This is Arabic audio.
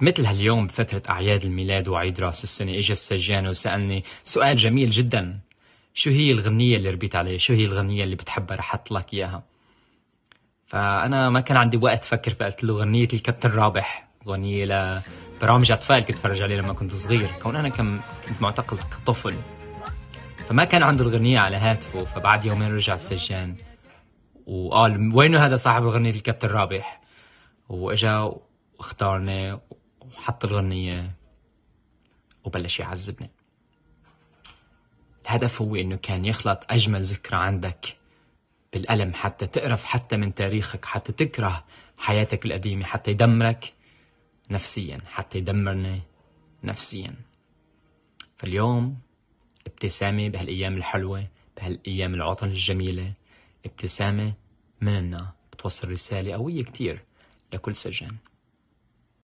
مثل هاليوم بفترة أعياد الميلاد وعيد راس السنة إجا السجان وسألني سؤال جميل جدا شو هي الغنية اللي ربيت عليها شو هي الغنية اللي بتحبها رح أحط لك إياها فأنا ما كان عندي وقت أفكر فقلت له غنية الكابتن رابح غنية لبرامج أطفال كنت أتفرج عليه لما كنت صغير كون أنا كم كنت معتقل طفل فما كان عنده الغنية على هاتفه فبعد يومين رجع السجان وقال وينه هذا صاحب أغنية الكابتن رابح وإجا واختارني وحط الغنية وبلش يعذبني الهدف هو انه كان يخلط اجمل ذكرى عندك بالألم حتى تقرف حتى من تاريخك حتى تكره حياتك القديمة حتى يدمرك نفسيا حتى يدمرني نفسيا فاليوم ابتسامة بهالأيام الحلوة بهالأيام العطل الجميلة ابتسامة مننا بتوصل رسالة قوية كتير لكل سجان